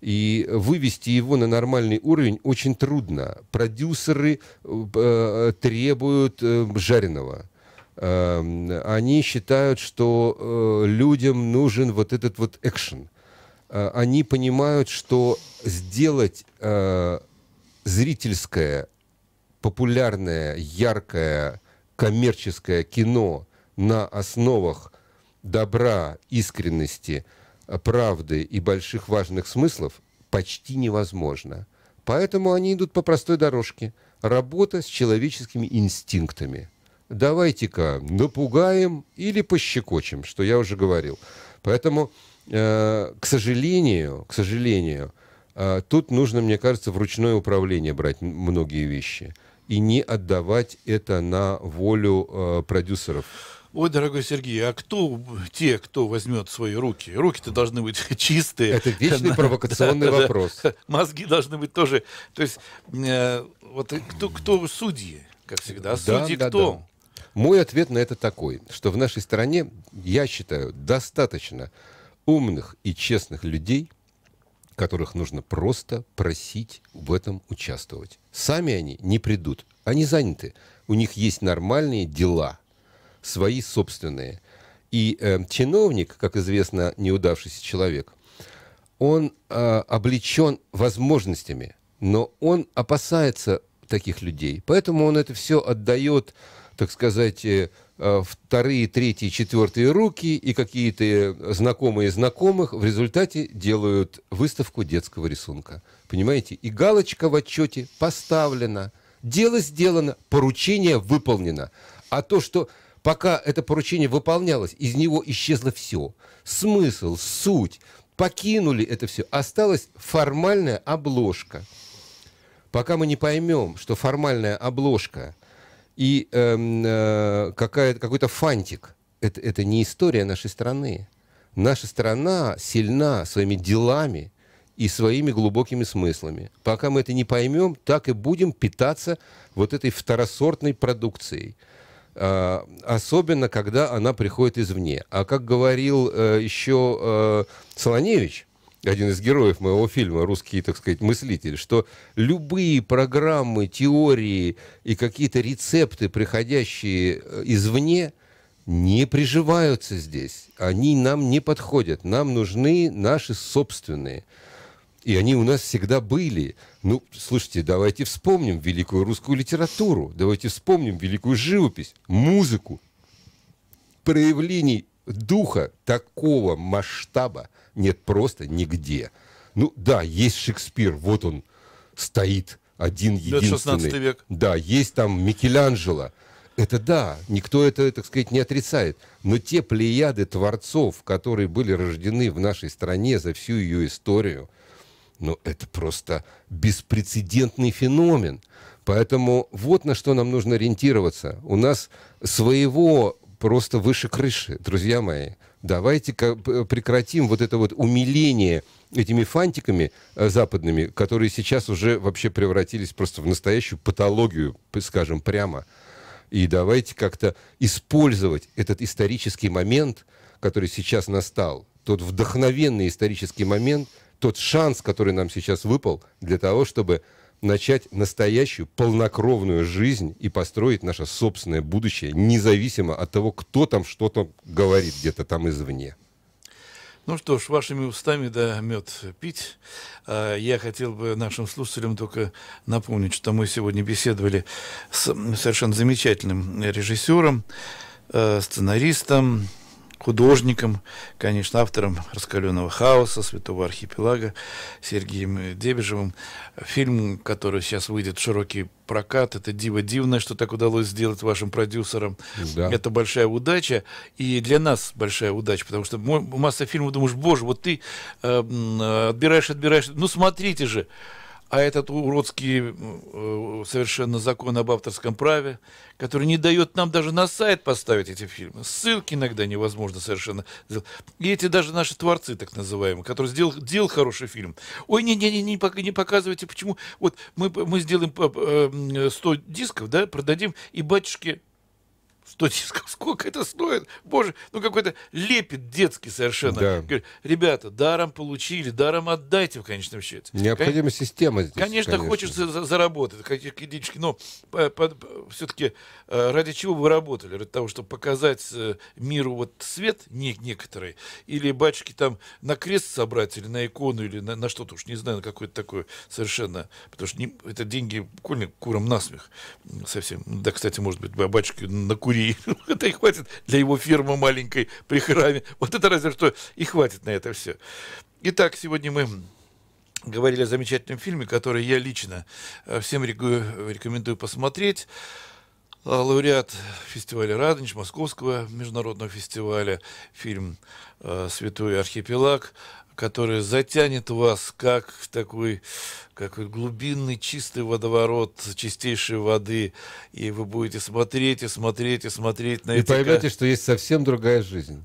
И вывести его на нормальный уровень очень трудно. Продюсеры э, э требуют э, жареного. Э, они считают, что э, людям нужен вот этот вот экшен. Э, они понимают, что сделать э, зрительское популярное, яркое, коммерческое кино на основах добра, искренности, правды и больших важных смыслов почти невозможно. Поэтому они идут по простой дорожке. Работа с человеческими инстинктами. Давайте-ка напугаем или пощекочем, что я уже говорил. Поэтому, э, к сожалению, к сожалению, э, тут нужно, мне кажется, в ручное управление брать многие вещи и не отдавать это на волю э, продюсеров. Ой, дорогой Сергей, а кто те, кто возьмет свои руки? Руки-то должны быть чистые. Это вечный провокационный да, вопрос. Да, да. Мозги должны быть тоже. То есть, э, вот кто, кто судьи, как всегда? А судьи да, кто? да. Мой ответ на это такой, что в нашей стране, я считаю, достаточно умных и честных людей – которых нужно просто просить в этом участвовать. Сами они не придут, они заняты. У них есть нормальные дела, свои собственные. И э, чиновник, как известно, неудавшийся человек, он э, облечен возможностями, но он опасается таких людей. Поэтому он это все отдает, так сказать, э, Э, вторые, третьи, четвертые руки и какие-то э, знакомые знакомых в результате делают выставку детского рисунка. Понимаете? И галочка в отчете поставлена. Дело сделано, поручение выполнено. А то, что пока это поручение выполнялось, из него исчезло все. Смысл, суть. Покинули это все. Осталась формальная обложка. Пока мы не поймем, что формальная обложка – и эм, э, какой-то фантик. Это, это не история нашей страны. Наша страна сильна своими делами и своими глубокими смыслами. Пока мы это не поймем, так и будем питаться вот этой второсортной продукцией а, особенно когда она приходит извне. А как говорил э, еще э, Солоневич, один из героев моего фильма, русский, так сказать, мыслитель, что любые программы, теории и какие-то рецепты, приходящие э, извне, не приживаются здесь. Они нам не подходят. Нам нужны наши собственные. И они у нас всегда были. Ну, слушайте, давайте вспомним великую русскую литературу, давайте вспомним великую живопись, музыку, проявлений духа такого масштаба нет просто нигде. Ну да, есть Шекспир, вот он стоит один единственный. век. Да, есть там Микеланджело. Это да, никто это, так сказать, не отрицает. Но те плеяды творцов, которые были рождены в нашей стране за всю ее историю, ну, это просто беспрецедентный феномен. Поэтому вот на что нам нужно ориентироваться. У нас своего просто выше крыши, друзья мои. Давайте прекратим вот это вот умиление этими фантиками э, западными, которые сейчас уже вообще превратились просто в настоящую патологию, скажем прямо. И давайте как-то использовать этот исторический момент, который сейчас настал, тот вдохновенный исторический момент, тот шанс, который нам сейчас выпал для того, чтобы начать настоящую полнокровную жизнь и построить наше собственное будущее, независимо от того, кто там что-то говорит где-то там извне. Ну что ж, вашими устами, да, мед пить. А, я хотел бы нашим слушателям только напомнить, что мы сегодня беседовали с совершенно замечательным режиссером, э, сценаристом, художником, конечно, автором «Раскаленного хаоса», «Святого архипелага» Сергеем Дебежевым. Фильм, который сейчас выйдет в широкий прокат, это диво дивное, что так удалось сделать вашим продюсерам. Да. Это большая удача, и для нас большая удача, потому что масса фильмов думаешь, боже, вот ты э, отбираешь, отбираешь, ну смотрите же, а этот уродский э, совершенно закон об авторском праве, который не дает нам даже на сайт поставить эти фильмы. Ссылки иногда невозможно совершенно. И эти даже наши творцы, так называемые, которые сделал, делал хороший фильм. Ой, не-не-не, не, не показывайте, почему. Вот мы, мы сделаем 100 э, дисков, да, продадим, и батюшке что сколько это стоит, боже, ну какой-то лепит детский совершенно. Да. Говорю, ребята, даром получили, даром отдайте в конечном счете. Необходима Кон... система здесь. Конечно, конечно. хочется заработать, какие-то денежки, но по, по, все-таки э, ради чего вы работали? Ради того, чтобы показать э, миру вот свет не, некоторый, или батюшки там на крест собрать, или на икону, или на, на что-то уж, не знаю, на какое-то такое совершенно, потому что не, это деньги буквально курам насмех совсем. Да, кстати, может быть, батюшки накурили это и хватит для его фирмы маленькой при храме. Вот это разве что и хватит на это все. Итак, сегодня мы говорили о замечательном фильме, который я лично э, всем рекомендую посмотреть э, лауреат фестиваля «Радонеж», Московского международного фестиваля, фильм э, «Святой архипелаг», которая затянет вас как такой какой глубинный чистый водоворот чистейшей воды, и вы будете смотреть и смотреть и смотреть на и эти... И поймете, что есть совсем другая жизнь.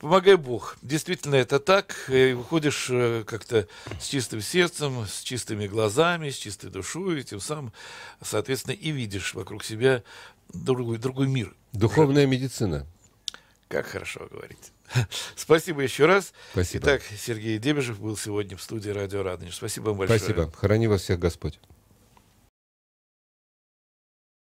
Помогай Бог. Действительно, это так. И выходишь э, как-то с чистым сердцем, с чистыми глазами, с чистой душой, и тем самым, соответственно, и видишь вокруг себя другой, другой мир. Духовная медицина. Как хорошо говорить. Спасибо еще раз. Спасибо. Итак, Сергей Дебежев был сегодня в студии Радио Радонеж. Спасибо вам большое. Спасибо. Храни вас всех Господь.